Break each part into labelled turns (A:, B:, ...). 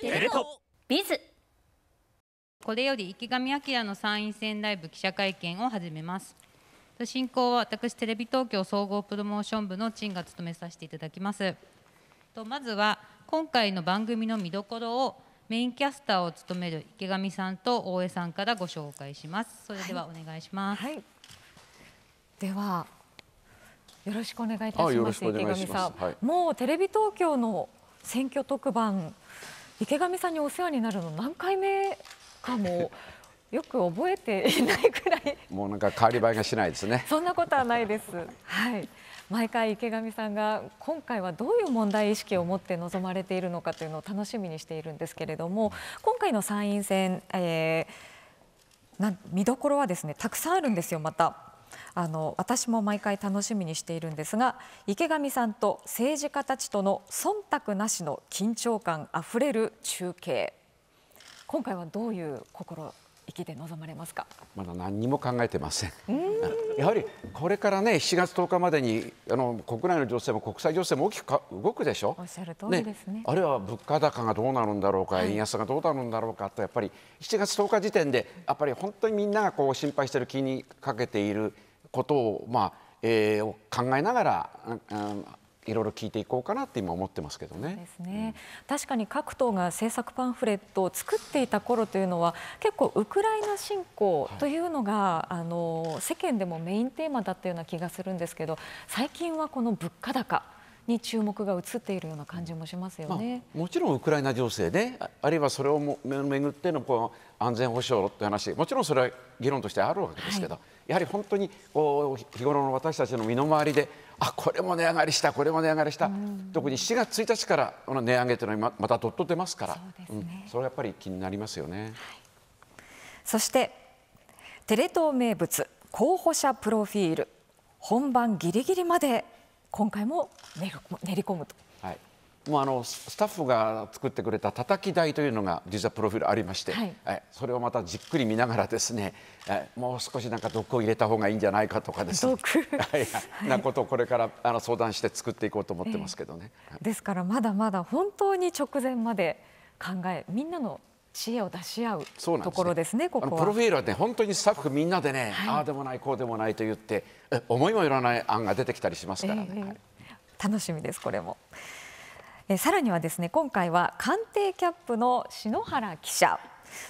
A: テレ東ビズこれより池上彰の参院選ライブ記者会見を始めます進行は私テレビ東京総合プロモーション部の陳が務めさせていただきますとまずは今回の番組の見どころをメインキャスターを務める池上さんと大江さんからご紹介しますそれではお願いします、はいはい、ではよろしくお
B: 願いいたします池上さん、はい、もうテレビ東京の選挙特番池上さんにお世話になるの何回目かも よく覚えていないく
C: らいもうなんか変わり映えがしないですね
B: そんなことはないですはい毎回池上さんが今回はどういう問題意識を持って臨まれているのかというのを楽しみにしているんですけれども今回の参院選、えー、な見どころはですねたくさんあるんですよまた。あの私も毎回楽しみにしているんですが池上さんと政治家たちとの忖度なしの緊張感あふれる中継今回はどういう心意気で臨まれますか
C: まだ何も考えてません やはりこれからね7月10日までにあの国内の情勢も国際情勢も大きくか動くでしょおっしゃる通りですね、ね、あるいは物価高がどうなるんだろうか、円安がどうなるんだろうかとやっぱり7月10日時点でやっぱり本当にみんながこう心配している気にかけていることを、まあえー、考えながら、うんいろいろ聞いていこうかなって今思ってますけどね。ですね、
B: うん、確かに各党が政策パンフレットを作っていた頃というのは結構ウクライナ侵攻というのが、はい、あの世間でもメインテーマだったような気がするんですけど最近はこの物価高。に注目が移っているような感じもしますよね、
C: まあ、もちろんウクライナ情勢ねあるいはそれをめぐってのこう安全保障という話もちろんそれは議論としてあるわけですけど、はいやはり本当にこう日頃の私たちの身の回りであこれも値上がりしたこれも値上がりした、うん、特に7月1日からこの値上げというのはまたどっと出ますからそ、ねうん、それはやっぱり気になりますよね、はい、そして
B: テレ東名物候補者プロフィール本番ぎりぎりまで今回も練り込むと。
C: もうあのスタッフが作ってくれたたたき台というのが実はプロフィールありまして、はい、えそれをまたじっくり見ながらですねえもう少しなんか毒を入れた方がいいんじゃないかとかですね毒 なことをこれからあの相談して作っていこうと思ってますけどね、えー、で
B: すからまだまだ本当に直前まで考えみんなの知恵を出し合うところですね、すねここプロフ
C: ィールはね、本当にスタッフみんなでね、はい、ああでもない、こうでもないと言って、思いもよらない案が出てきたりしますからね。えーはい、楽しみです、これも。
B: えさらにはですね今回は官邸キャップの篠原記者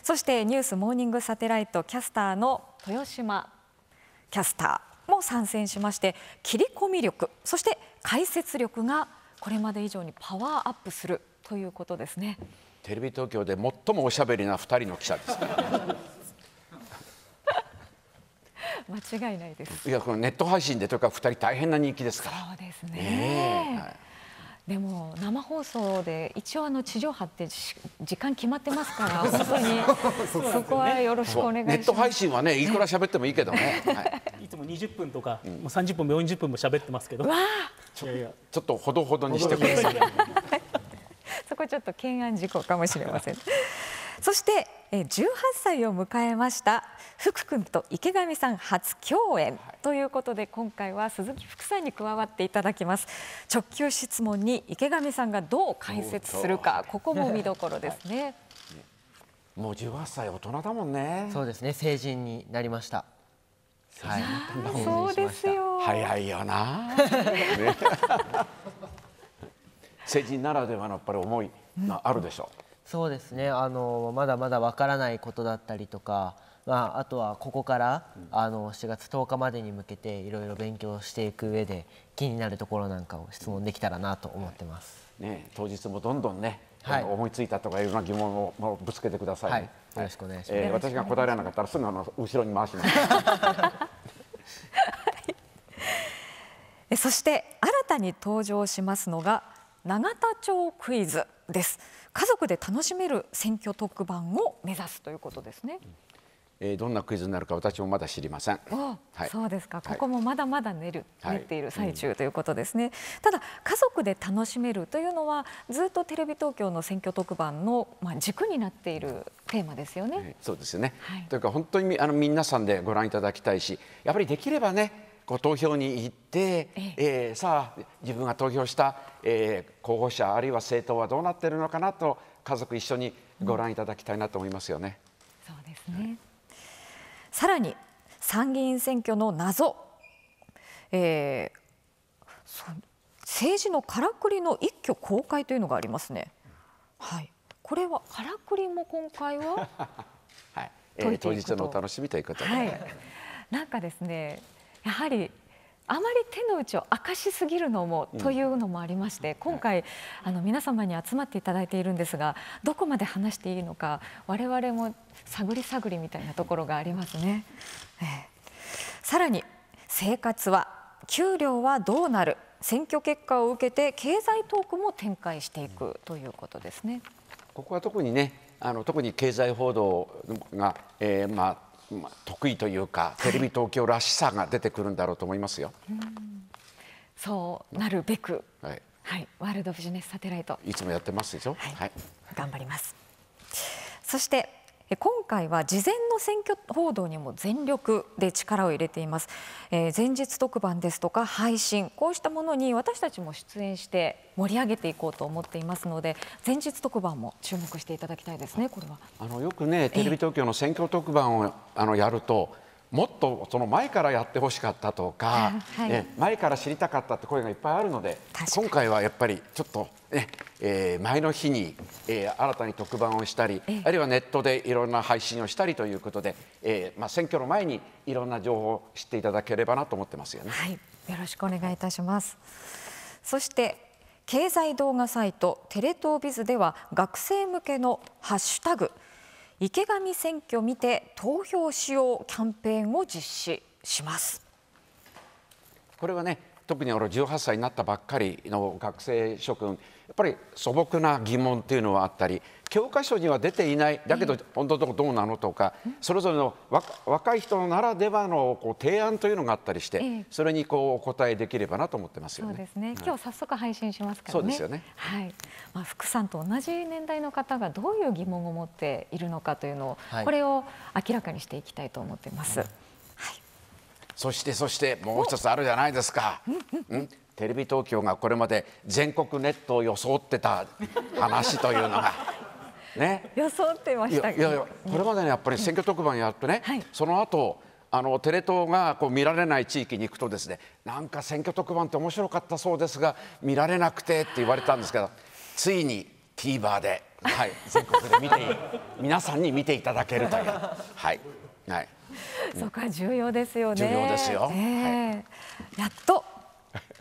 B: そしてニュースモーニングサテライトキャスターの豊島キャスターも参戦しまして切り込み力そして解説力がこれまで以上にパワーアップするということですね
C: テレビ東京で最もおしゃべりな2人の記者です、ね、
B: 間違いないです
C: いやこのネット配信でとか2人大変な人気ですからそうですね、
B: ねはいでも生放送で一応あの地上波って時間決まってますから 本当にそこはよろしくお願いします。ネ
C: ット配信はね
D: いくら喋ってもいいけどね。い、つも20分とか、もう30分も40分も喋ってますけど。
C: ちょっとほどほどにしてください。
B: そこちょっと懸案事項かもしれません。そして18歳を迎えました福君と池上さん初共演ということで今回は鈴木福さんに加わっていただきます直球質問に池上さんがどう解説するかここも見どころですね、はい、
C: もう18歳大人だもんねそうですね成人になりましたはい、そうですよ早いよな 成人ならではのやっぱり思いがあるでしょう、うん
E: そうですねあのまだまだわからないことだったりとか、まあ、あとはここから、あの7月10日までに向けていろいろ勉強していく上で気になるところなんかを質問できたらなと思ってます、
C: ね、当日もどんどんね、はい、思いついたとかいろんな疑問をもうぶつけてください、ね
E: はい、よろしくお願いします、えー、私が答えられなか
C: ったらすぐあの後ろに回します
B: そして新たに登場しますのが永田町クイズです。家族で楽しめる選挙特番を目指すということですね。
C: えー、どんなクイズになるか私もまだ知りません。はい、そうですか、ここ
B: もまだまだ練る、はい、練っている最中
C: ということですね、はいうん、
B: ただ家族で楽しめるというのはずっとテレビ東京の選挙特番のまあ軸になっているテーマですよね。はい、
C: そうですよね、というか本当にあの皆さんでご覧いただきたいしやっぱりできればねこう投票に行って、えー、さあ自分が投票した、えー、候補者あるいは政党はどうなっているのかなと家族一緒にご覧いただきたいなと思いますよね。
B: うん、そうですね、はい、さらに参議院選挙の謎、えー、政治のからくりの一挙公開というのがありますね。はい、これはからくりも今回は、
C: はい、えー、当日のお楽しみということで、はい、
B: なんかですねやはりあまり手の内を明かしすぎるのもというのもありまして、今回あの皆様に集まっていただいているんですがどこまで話していいのか我々も探り探りみたいなところがありますね。えー、さらに生活は給料はどうなる選挙結果を受けて経済トークも展開していくということですね。
C: ここは特にねあの特に経済報道が、えー、まあまあ、得意というかテレビ東京らしさが出てくるんだろうと思いますよ。
B: うそう
C: なるべく、はい、
B: はい、ワールドビジネスサテライト
C: いつもやってますでしょ。はい、はい、
B: 頑張ります。そして今回は事前の選挙報道にも全力で力を入れています、えー、前日特番ですとか配信こうしたものに私たちも出演して盛り上げていこうと思っていますので前日特番も注目していただきたいですねこれは
C: あのよくねテレビ東京の選挙特番を、あのやるともっとその前からやってほしかったとか、はい、え前から知りたかったって声がいっぱいあるので今回はやっぱりちょっとね、えー、前の日に、えー、新たに特番をしたりあるいはネットでいろんな配信をしたりということで、えーまあ、選挙の前にいろんな情報を知っていただければなと思ってますよね、はい、よ
B: ろしくお願いいたします。そして経済動画サイトテレ東ビズでは学生向けのハッシュタグ池上選挙見て投票しようキャンペーンを実施します
C: これはね特に18歳になったばっかりの学生諸君やっぱり素朴な疑問っていうのはあったり教科書には出ていない、だけど本当のところどうなのとか、それぞれの若い人ならではのこう提案というのがあったりして、それにこうお答えできればなと思ってますよね。そう
B: ですね。今日早速配信しますからね。そうですよね。はい。まあ福さんと同じ年代の方がどういう疑問を持っているのかというのを、はい、これを明らかにしていきたいと思ってます。はい。
C: そしてそしてもう一つあるじゃないですか。うん。テレビ東京がこれまで全国ネットを装ってた話というのがね、想ってましたいやいやこれまでやっぱり選挙特番やってね、はい、その後あのテレ東がこう見られない地域に行くとですねなんか選挙特番って面白かったそうですが見られなくてって言われたんですけどついに TVer で、はい、全国で見て 皆さんに見ていただけるという。はいはい、そこ
B: は重要ですよね。重要ですよ。えーはい、やっと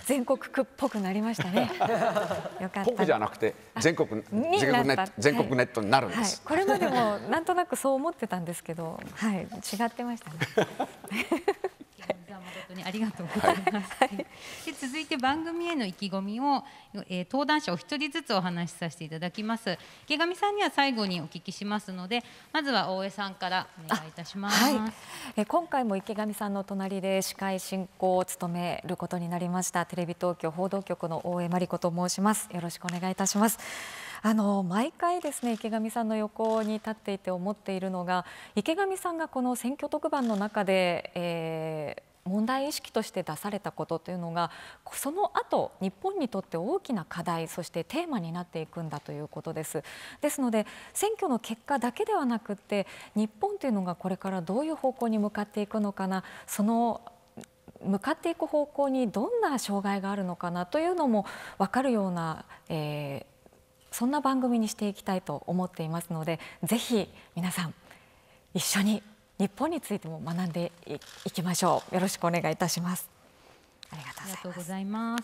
B: 全国区っぽくなりましたね。
C: よかった。僕じゃなくて全国全国ネット全国ネットになるんです、はいはい、これまでも
B: なんとなくそう思ってたんですけど、はい違ってましたね。
A: 本当にありがとうございます。はい、で続いて番組への意気込みを、えー、登壇者お一人ずつお話しさせていただきます。池上さんには最後にお聞きしますので、まずは大江さんからお願いいたします。はい、え
B: 今回も池上さんの隣で司会進行を務めることになりましたテレビ東京報道局の大江真理子と申します。よろしくお願いいたします。あの毎回ですね池上さんの横に立っていて思っているのが池上さんがこの選挙特番の中で、えー、問題意識として出されたことというのがその後日本にとって大きな課題そしてテーマになっていくんだということですですので選挙の結果だけではなくって日本というのがこれからどういう方向に向かっていくのかなその向かっていく方向にどんな障害があるのかなというのも分かるような、えー、そんな番組にしていきたいと思っていますのでぜひ皆さん一緒に日本についても学んでいきましょうよろしくお願いいたします
A: ありがとうございます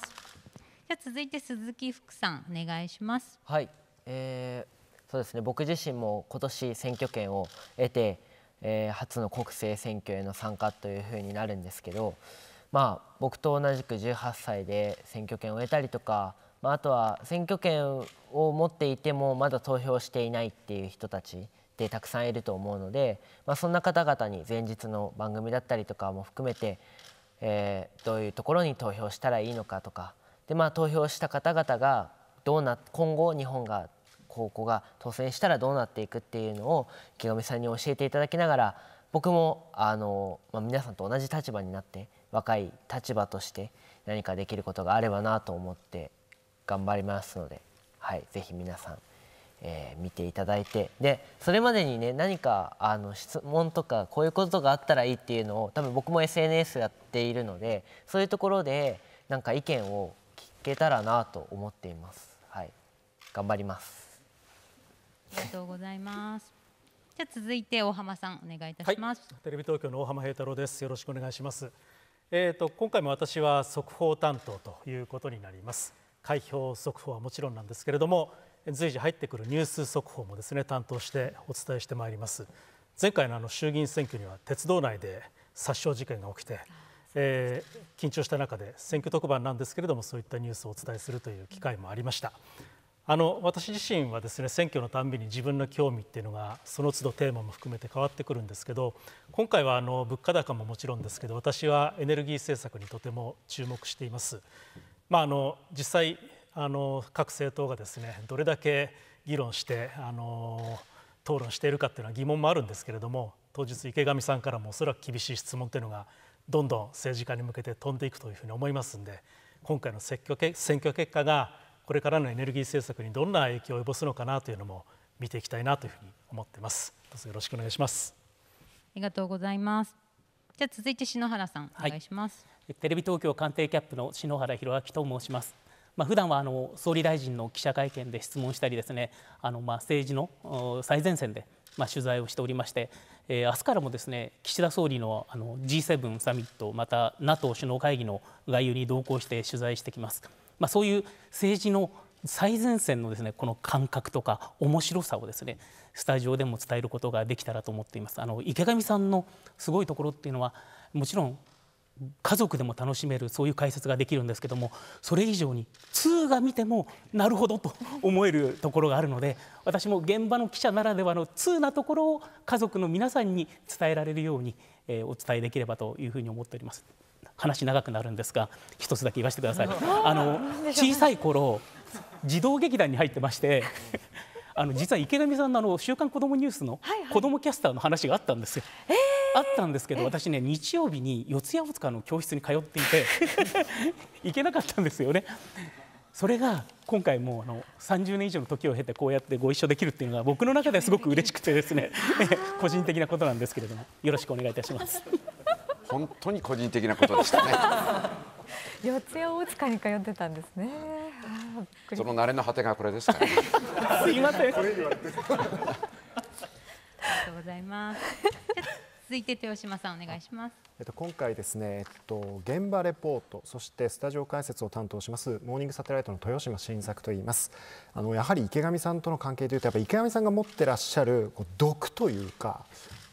A: じゃ続いて鈴木福さんお願いします
E: はい、えー、そうですね僕自身も今年選挙権を得て、えー、初の国政選挙への参加というふうになるんですけどまあ僕と同じく18歳で選挙権を得たりとかまあ、あとは選挙権を持っていてもまだ投票していないっていう人たちでたくさんいると思うので、まあ、そんな方々に前日の番組だったりとかも含めて、えー、どういうところに投票したらいいのかとかで、まあ、投票した方々がどうな今後日本が高校が当選したらどうなっていくっていうのを池上さんに教えていただきながら僕もあの、まあ、皆さんと同じ立場になって若い立場として何かできることがあればなと思って頑張りますので、はい、ぜひ皆さん、えー、見ていただいてでそれまでにね何かあの質問とかこういうことがあったらいいっていうのを多分僕も SNS やっているのでそういうところでなんか意見を聞けたらなと思っています。はい、頑張ります。
A: ありがとうございます。じゃ続いて大浜さんお願いいたし
D: ます、
E: はい、テレビ東京の大浜平
F: 太郎です。よろしくお願いします。えっ、ー、と今回も私は速報担当ということになります。開票速報はもちろんなんですけれども随時入ってくるニュース速報もですね担当してお伝えしてまいります前回のあの衆議院選挙には鉄道内で殺傷事件が起きて、えー、緊張した中で選挙特番なんですけれどもそういったニュースをお伝えするという機会もありましたあの私自身はですね選挙のたんびに自分の興味っていうのがその都度テーマも含めて変わってくるんですけど今回はあの物価高ももちろんですけど私はエネルギー政策にとても注目していますまあ、あの実際あの各政党がですねどれだけ議論してあの討論しているかっていうのは疑問もあるんですけれども当日池上さんからもおそらく厳しい質問というのがどんどん政治家に向けて飛んでいくというふうに思いますんで今回の選挙選挙結果がこれからのエネルギー政策にどんな影響を及ぼすのかなというのも見て
D: いきたいなというふうに思っていますどうぞよろしくお願いしますあ
A: りがとうございますじゃ続いて篠原さんお願いしま
D: す、はいテレビ東京官邸キャップの篠原博明と申します。まあ、普段はあの総理大臣の記者会見で質問したりですね、あのまあ政治の最前線でまあ取材をしておりまして、えー、明日からもですね岸田総理のあの G7 サミットまた NATO 首脳会議の外遊に同行して取材してきます。まあ、そういう政治の最前線のですねこの感覚とか面白さをですねスタジオでも伝えることができたらと思っています。あの池上さんのすごいところっていうのはもちろん家族でも楽しめるそういう解説ができるんですけどもそれ以上に2が見てもなるほどと思えるところがあるので私も現場の記者ならではの通なところを家族の皆さんに伝えられるように、えお伝えできればというふうに思っております。話長くなるんですが一つだけ言わせてください。あの小さい頃児童劇団に入ってまして あの実は池上さんのあの週刊子どもニュースの子どもキャスターの話があったんですよ。あったんですけど私ね日曜日に四谷大塚の教室に通っていて 行けなかったんですよね。それが今回もあの三十年以上の時を経てこうやってご一緒できるっていうのが僕の中ではすごく嬉しくてですね 個人的なことなんですけれどもよろしくお願いいたします。
C: 本当に個人的なことでしたね。
B: 四谷大塚に通ってたんで
C: すね。その慣れの果てがこれですから、ね。
F: すいません。ありがとう
A: ございます。続いて豊島さんお願いします。
G: えっと今回ですね、えっと現場レポートそしてスタジオ解説を担当しますモーニングサテライトの豊島新作と言います。あのやはり池上さんとの関係というとやっぱ池上さんが持ってらっしゃるこう毒というか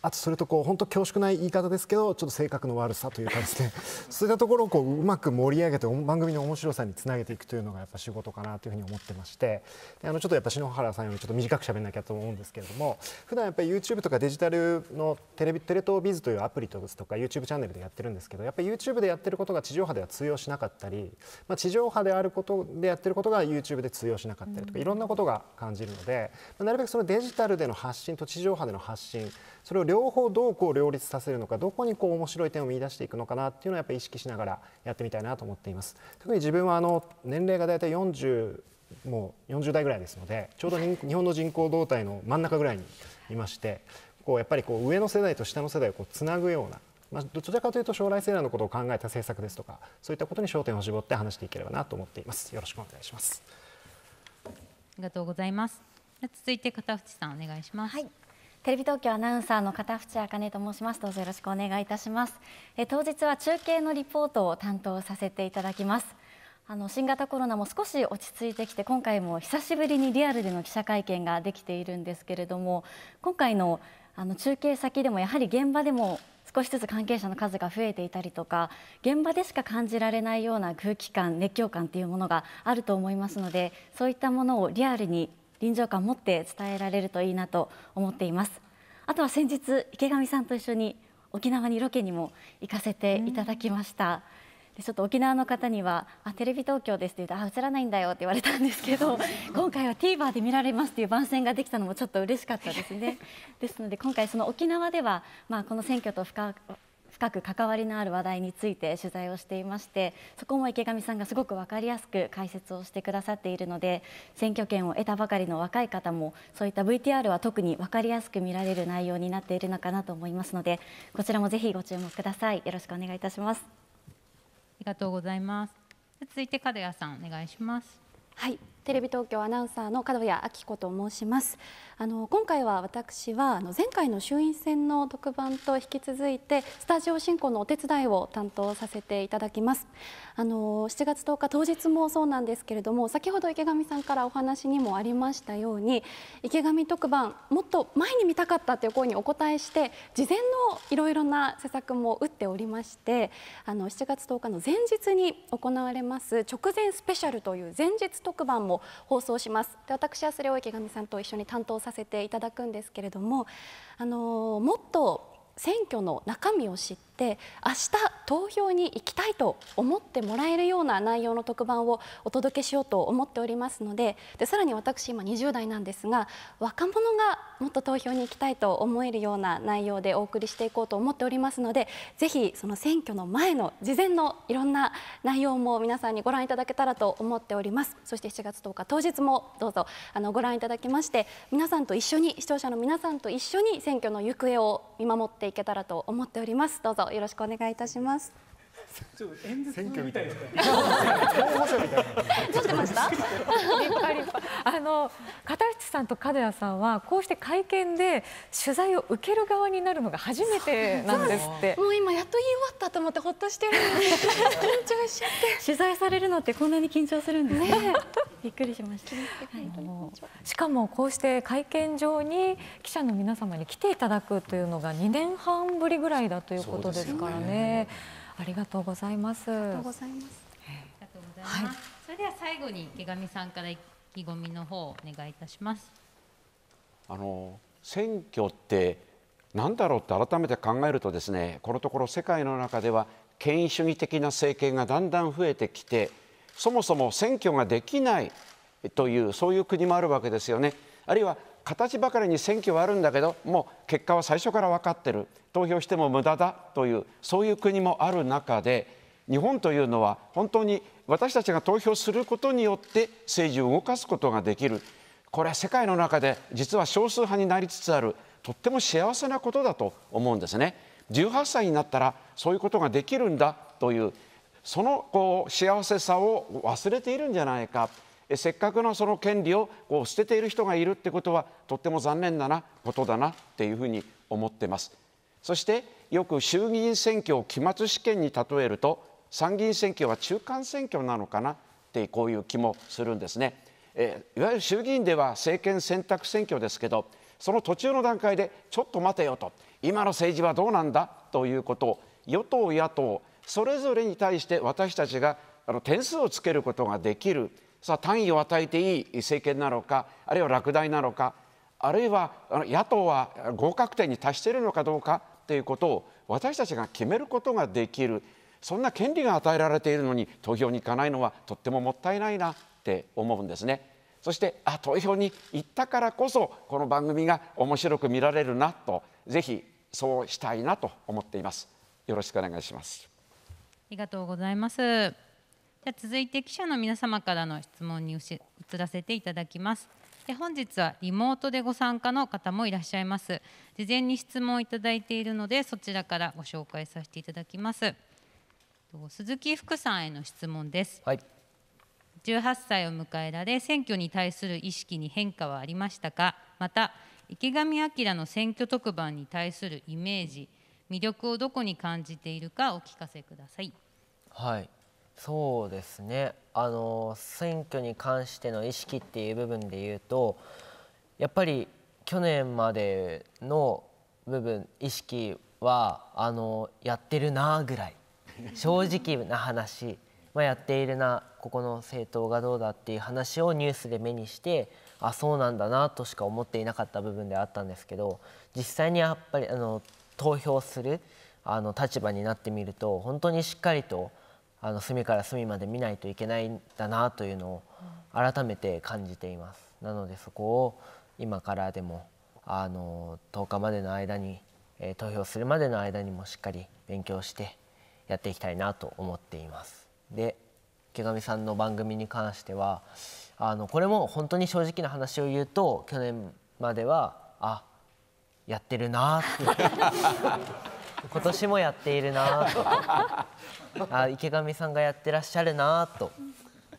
G: あとそれとこう本当恐縮ない言い方ですけどちょっと性格の悪さという感じで そういったところをこううまく盛り上げて番組の面白さにつなげていくというのがやっぱ仕事かなというふうに思ってましてあのちょっとやっぱ篠原さんよりちょっと短く喋らなきゃと思うんですけれども普段やっぱり YouTube とかデジタルのテレビテレ東ビズというアプリとか YouTube チャンネルでやってるんですけどやっぱり YouTube でやってることが地上波では通用しなかったり、まあ、地上波であることでやってることが YouTube で通用しなかったりとか、いろんなことが感じるので、まあ、なるべくそのデジタルでの発信と地上波での発信それを両方どうこう両立させるのかどこにこう面白い点を見出していくのかなっていうのをやっぱり意識しながらやってみたいなと思っています特に自分はあの年齢が大体40もう40代ぐらいですのでちょうど日本の人口動態の真ん中ぐらいにいましてこうやっぱりこう上の世代と下の世代をこうつなぐような、まあ、どちらかというと将来世代のことを考えた政策ですとかそういったことに焦点を絞って話していければなと思っていますよろしくお願いします
H: ありがとうございます続いて片渕さんお願いします、はいテレビ東京アナウンサーの片渕茜と申します。どうぞよろしくお願いいたします。え当日は中継のリポートを担当させていただきます。あの新型コロナも少し落ち着いてきて、今回も久しぶりにリアルでの記者会見ができているんですけれども、今回のあの中継先でもやはり現場でも少しずつ関係者の数が増えていたりとか現場でしか感じられないような空気感熱狂感というものがあると思いますのでそういったものをリアルに臨場感を持って伝えられるといいなと思っています。あとは先日池上さんと一緒に沖縄にロケにも行かせていただきました。でちょっと沖縄の方にはあテレビ東京ですって言うとあ映らないんだよって言われたんですけど 今回は TVer で見られますっていう番宣ができたのもちょっと嬉しかったですね。ですので今回その沖縄では、まあ、この選挙と深く関わりのある話題について取材をしていましてそこも池上さんがすごく分かりやすく解説をしてくださっているので選挙権を得たばかりの若い方もそういった VTR は特に分かりやすく見られる内容になっているのかなと思いますのでこちらもぜひご注目くださいよろしくお願いいたしますありがとうございます
A: 続いて角谷さん
I: お願いしますはいテレビ東京アナウンサーの角谷明子と申しますあの今回は私はあの前回の衆院選の特番と引き続いてスタジオ進行のお手伝いを担当させていただきますあの7月10日当日もそうなんですけれども先ほど池上さんからお話にもありましたように池上特番もっと前に見たかったという声にお答えして事前のいろいろな施策も打っておりましてあの7月10日の前日に行われます直前スペシャルという前日特番もも放送しますで私はそれを池上さんと一緒に担当させていただくんですけれどもあのもっと選挙の中身を知ってして明日投票に行きたいと思ってもらえるような内容の特番をお届けしようと思っておりますのででさらに私今20代なんですが若者がもっと投票に行きたいと思えるような内容でお送りしていこうと思っておりますのでぜひその選挙の前の事前のいろんな内容も皆さんにご覧いただけたらと思っておりますそして7月10日当日もどうぞあのご覧いただきまして皆さんと一緒に視聴者の皆さんと一緒に選挙の行方を見守っていけたらと思っておりますどうぞよろしくお願いいたします。
D: ちょっと演説みたいな。してました？立派立派。
I: あの片渕さんと金谷さんはこ
B: うして会見で取材を受ける側になるのが初めてなんですって。もう今やっと
I: 言い終わったと思ってほっとしてるのに、緊張
B: しちゃって。取材されるのってこんなに緊張するんですね。びっくりしました。しかもこうして会見場に記者の皆様に来ていただくというのが2年半ぶりぐらいだということですからね。ありがとうございます。ありがとうございます。ありがとうご
A: はい、それでは最後に池上さんから意気込みの方をお願いいたします。
C: あの選挙って何だろうって改めて考えるとですね、このところ世界の中では権威主義的な政権がだんだん増えてきて、そもそも選挙ができないというそういう国もあるわけですよね。あるいは形ばかりに選挙はあるんだけどもう結果は最初から分かってる投票しても無駄だというそういう国もある中で日本というのは本当に私たちが投票することによって政治を動かすことができるこれは世界の中で実は少数派になりつつあるとっても幸せなことだと思うんですね。18歳になったらそういうことができるんだというそのこう幸せさを忘れているんじゃないかせっかくのその権利をこう捨てている人がいるってことはとっても残念だなことだなっていうふうに思ってます。そしてよく衆議院選挙を期末試験に例えると参議院選挙は中間選挙なのかなってこういう気もするんですね。えいわゆる衆議院では政権選択選挙ですけどその途中の段階でちょっと待てよと今の政治はどうなんだということを与党野党それぞれに対して私たちがあの点数をつけることができるさあ単位を与えていい政権なのかあるいは落第なのかあるいは野党は合格点に達しているのかどうかということを私たちが決めることができるそんな権利が与えられているのに投票に行かないのはとってももったいないなって思うんですね。そしてあ投票に行ったからこそこの番組が面白く見られるなとぜひそうしたいなと思っています。よろしくお願いします。
A: ありがとうございます。じゃ続いて記者の皆様からの質問に移らせていただきます。で本日はリモートでご参加の方もいらっしゃいます。事前に質問をいただいているのでそちらからご紹介させていただきます。鈴木福さんへの質問です。はい。18歳を迎えられ選挙に対する意識に変化はありましたか。また池上彰の選挙特番に対するイメージ、魅力をどこに感じているかお聞かせください。
E: はい。そうですねあの選挙に関しての意識っていう部分で言うとやっぱり去年までの部分意識はあのやってるなぐらい正直な話、まあ、やっているなここの政党がどうだっていう話をニュースで目にしてあそうなんだなとしか思っていなかった部分であったんですけど実際にやっぱりあの投票するあの立場になってみると本当にしっかりとあの隅から隅まで見ないといけないんだなというのを改めて感じています。なのでそこを今からでもあの10日までの間に、えー、投票するまでの間にもしっかり勉強してやっていきたいなと思っています。で池上さんの番組に関してはあのこれも本当に正直な話を言うと去年まではあやってるなって 今年もやっているなとあ池上さんがやってらっしゃるなと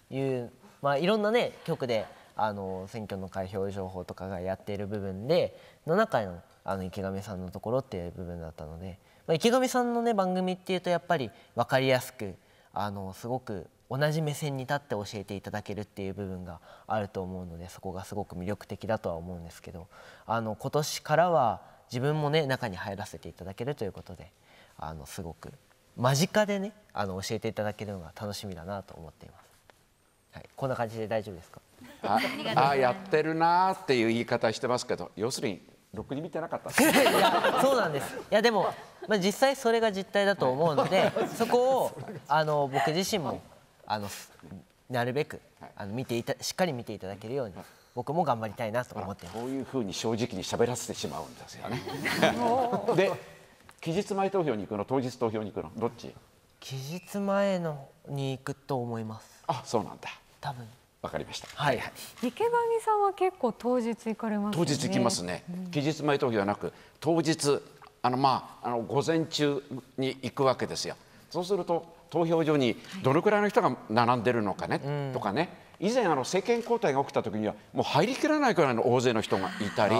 E: いうまあいろんなね局であの選挙の開票情報とかがやっている部分での中のあの池上さんのところっていう部分だったので、まあ、池上さんのね番組っていうとやっぱり分かりやすくあのすごく同じ目線に立って教えていただけるっていう部分があると思うのでそこがすごく魅力的だとは思うんですけどあの今年からは自分もね中に入らせていただけるということであのすごく間近でねあの教えていただけるのが楽しみだなと思っています。はい、こんな感じで大丈夫ですか。
C: あ、あやってるなっていう言い方してますけど、要する
E: にろくに見てなかった そうなんですいやでも、まあ、実際それが実態だと思うので、そこをあの僕自身もあのなるべくあの見ていたしっかり見ていただけるように僕も頑張りたいなと思ってこ
C: ういうふうに正直に喋らせてしまうんですよね で期日前投票に行くの当日投票
E: に行くのどっち期日前のに行くと思いますあそうなんだ多分わかりました。はい。
B: 池上さんは結構当日行かれます、ね、当日行きます
E: ね。
C: 期日前投票はなく、当日あのまああの午前中に行くわけですよ。そうすると投票所にどのくらいの人が並んでるのかね、はい、とかね。以前あの政権交代が起きた時にはもう入りきらないくらいの大勢の人がいたり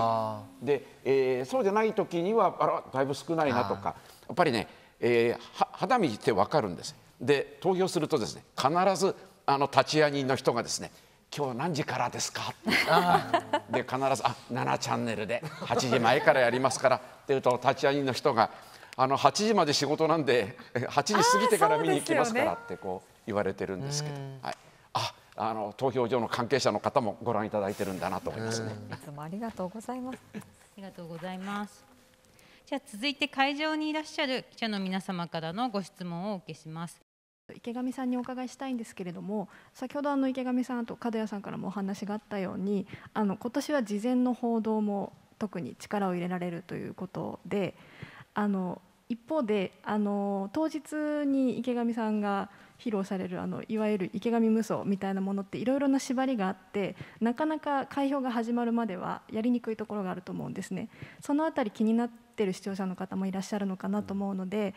C: で、えー、そうじゃない時にはあらだいぶ少ないなとかやっぱりね、えー、肌身って分かるんです。で投票するとですね必ずあの立会人の人がですね今日何時からですかで必ず「あ7チャンネルで8時前からやりますから」っていうと立会人の人が「あの8時まで仕事なんで8時過ぎてから見に行きますから」ってこう言われてるんですけど、はい、ああの投票所の関係者の方もご覧いただいてるんだなと思いますね。
A: いつもありがとうございます。ありがとうございます。じゃあ続いて会場にいらっしゃる記者の皆様からのご質問をお受けします。
J: 池上さんにお伺いしたいんですけれども先ほどあの池上さんと門谷さんからもお話があったようにあの今年は事前の報道も特に力を入れられるということであの一方であの当日に池上さんが披露されるあのいわゆる池上無双みたいなものっていろいろな縛りがあってなかなか開票が始まるまではやりにくいところがあると思うんですね。そのあたり気になってる視聴者の方もいらっしゃるのかなと思うので。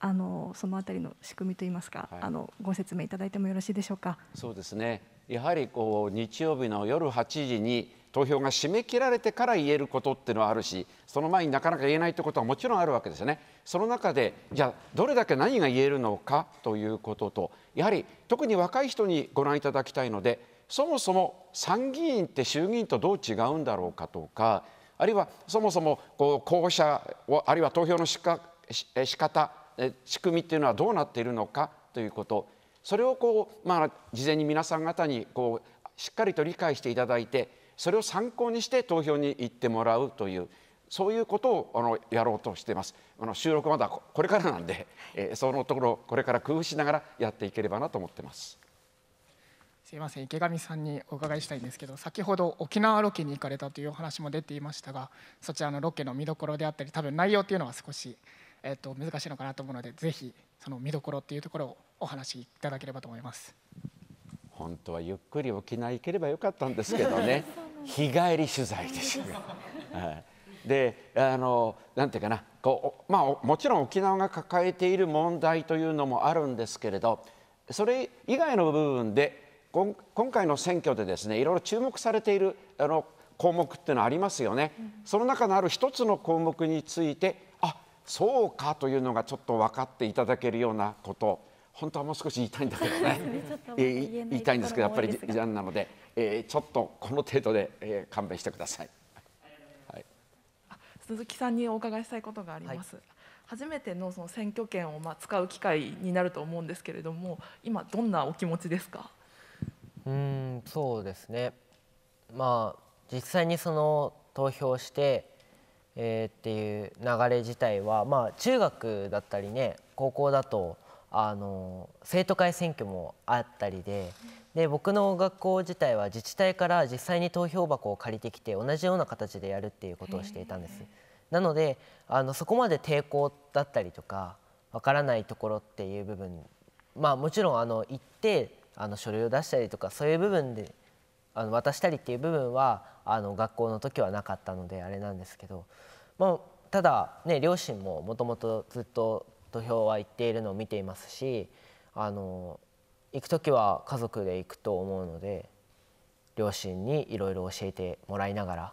J: あのそのあたりの仕組みといいますか、はい、あのご説明いただいてもよろしいでしょうか。
C: そうですね。やはりこう日曜日の夜8時に投票が締め切られてから言えることっていうのはあるしその前になかなか言えないってことはもちろんあるわけですね。その中でじゃあどれだけ何が言えるのかということとやはり特に若い人にご覧いただきたいのでそもそも参議院って衆議院とどう違うんだろうかとかあるいはそもそもこう候補者をあるいは投票のしか仕方仕組みっていうのはどうなっているのかということそれをこう、まあ、事前に皆さん方にこうしっかりと理解していただいてそれを参考にして投票に行ってもらうというそういうことをあのやろうとしていますあの収録まだこれからなんで、えー、そのところこれから工夫しながらやっていければなと思ってます
E: すいません池上さんにお伺いしたいんですけど先ほど沖縄ロケに行かれたというお話も出ていましたがそちらのロケの見どころであったり多分内容というのは少し、えー、と難しいのかなと思うのでぜ
J: ひその見どころっていうところをお話しいただければと思います。
C: 本当はゆっくり沖縄行ければよかったんですけどね 日帰り取材でした、ね であのなんていうかなこう、まあ、もちろん沖縄が抱えている問題というのもあるんですけれどそれ以外の部分で今回の選挙でですねいろいろ注目されているあの項目っていうのはありますよね、うん、その中のある一つの項目についてあそうかというのがちょっと分かっていただけるようなこと本当はもう少し言いたいんだけどね
E: 言いたいんですけどやっぱり時間
C: なので、えー、ちょっとこの程度で、えー、勘弁してください、はい、
J: 鈴木さんにお伺いしたいことがあります、はい、初めてのその選挙権をまあ使う機会になると思うんですけれども今どんなお気持ちですか
E: うんそうですねまあ実際にその投票して、えー、っていう流れ自体は、まあ、中学だったりね高校だとあの生徒会選挙もあったりでで僕の学校自体は自治体から実際に投票箱を借りてきて同じような形でやるっていうことをしていたんですなのであのそこまで抵抗だったりとかわからないところっていう部分まあもちろんあの行ってあの書類を出したりとかそういう部分であの渡したりっていう部分はあの学校の時はなかったのであれなんですけど、まあ、ただ、ね、両親ももともとずっと土俵は行っているのを見ていますしあの行く時は家族で行くと思うので両親にいろいろ教えてもらいながら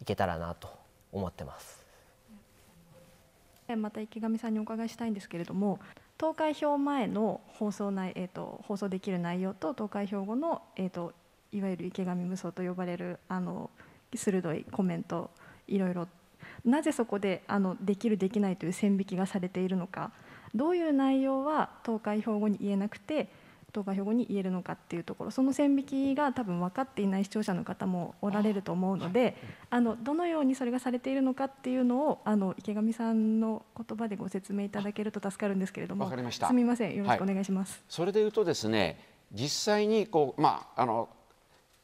E: 行けたらなと思ってます。
J: また池上さんにお伺いしたいんですけれども投開票前の放送内、えーと、放送できる内容と投開票後の、えーと、といわゆる池上無双と呼ばれるあの鋭いコメントいろいろなぜそこであのできるできないという線引きがされているのかどういう内容は投開票後に言えなくて投開票後に言えるのかっていうところその線引きが多分分かっていない視聴者の方もおられると思うのであのどのようにそれがされているのかっていうのをあの池上さんの言葉でご説明いただけると助かる
C: んですけれどもすみませんよろしくお願いします。はい、それで言うとですね実際にこう、まあ、あの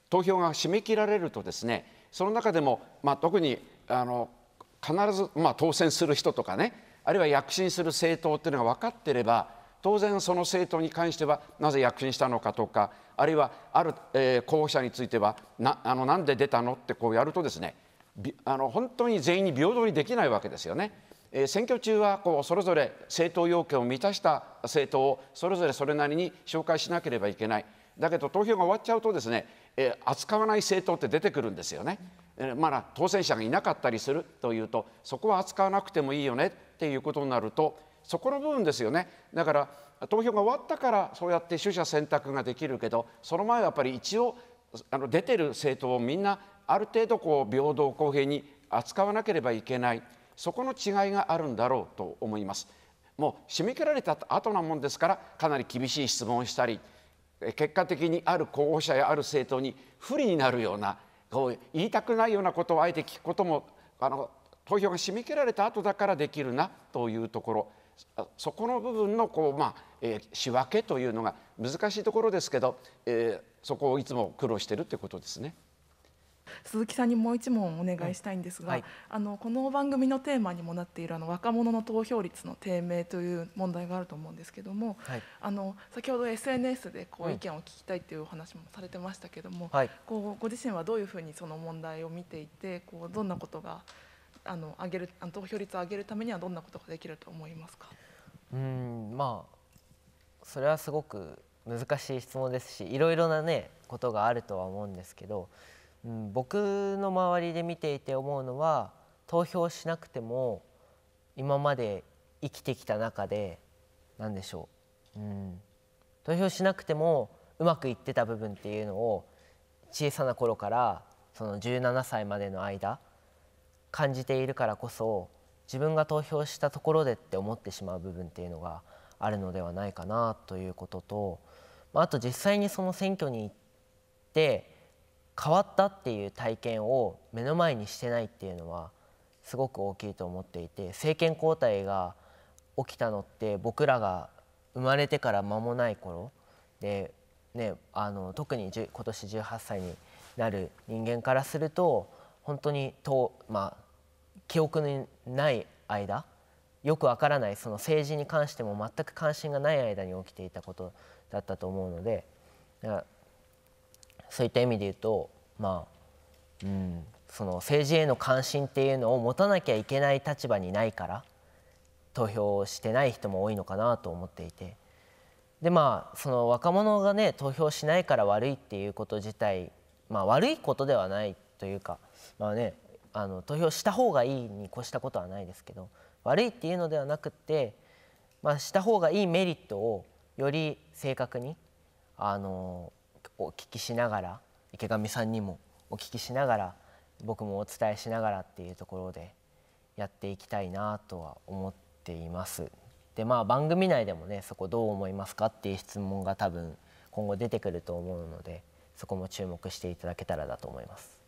C: 投票が締め切られるとですねその中でも、まあ、特にあの必ず、まあ、当選する人とかねあるいは躍進する政党っていうのが分かってれば当然その政党に関してはなぜ躍進したのかとかあるいはある、えー、候補者についてはなあのなんで出たのってこうやるとですねあの本当に全員に平等にできないわけですよね。えー、選挙中はこうそれぞれ政党要件を満たした政党をそれぞれそれなりに紹介しなければいけないだけど投票が終わっちゃうとですね、えー、扱わない政党って出てくるんですよね。まだ当選者がいなかったりするというとそこは扱わなくてもいいよねっていうことになるとそこの部分ですよねだから投票が終わったからそうやって取捨選択ができるけどその前はやっぱり一応あの出てる政党をみんなある程度こう平等公平に扱わなければいけないそこの違いがあるんだろうと思います。もう締め切られた後なもんですからかなり厳しい質問をしたり結果的にある候補者やある政党に不利になるようなこう言いたくないようなことをあえて聞くこともあの投票が締め切られた後だからできるなというところそこの部分のこう、まあえー、仕分けというのが難しいところですけど、えー、そこをいつも苦労してるってことですね。
J: 鈴木さんにもう一問お願いしたいんですが、はい、あのこの番組のテーマにもなっているあの若者の投票率の低迷という問題があると思うんですけども、はい、あの先ほど SNS でこう意見を聞きたいというお話もされてましたけども、はい、こうご自身はどういうふうにその問題を見ていてこうどんなことがあの上げるあの投票率を上げるためにはどんなことができると思いますか
E: うんまあそれはすごく難しい質問ですしいろいろなねことがあるとは思うんですけどうん、僕の周りで見ていて思うのは投票しなくても今まで生きてきた中で何でしょう、うん、投票しなくてもうまくいってた部分っていうのを小さな頃からその17歳までの間感じているからこそ自分が投票したところでって思ってしまう部分っていうのがあるのではないかなということとあと実際にその選挙に行って変わったっていう体験を目の前にしてないっていうのはすごく大きいと思っていて政権交代が起きたのって僕らが生まれてから間もない頃で、ね、あの特に今年18歳になる人間からすると本当にと、まあ、記憶にない間よくわからないその政治に関しても全く関心がない間に起きていたことだったと思うのでそういった意味で言うと、まあうん、その政治への関心っていうのを持たなきゃいけない立場にないから投票してない人も多いのかなと思っていてでまあその若者がね投票しないから悪いっていうこと自体、まあ、悪いことではないというか、まあね、あの投票した方がいいに越したことはないですけど悪いっていうのではなくって、まあ、した方がいいメリットをより正確にあのお聞きしながら池上さんにもお聞きしながら僕もお伝えしながらっていうところでやっていきたいなとは思っています。でまあ番組内でもねそこどう思いますかっていう質問が多分今後出てくると思うのでそこも注目していただけたらだと思います。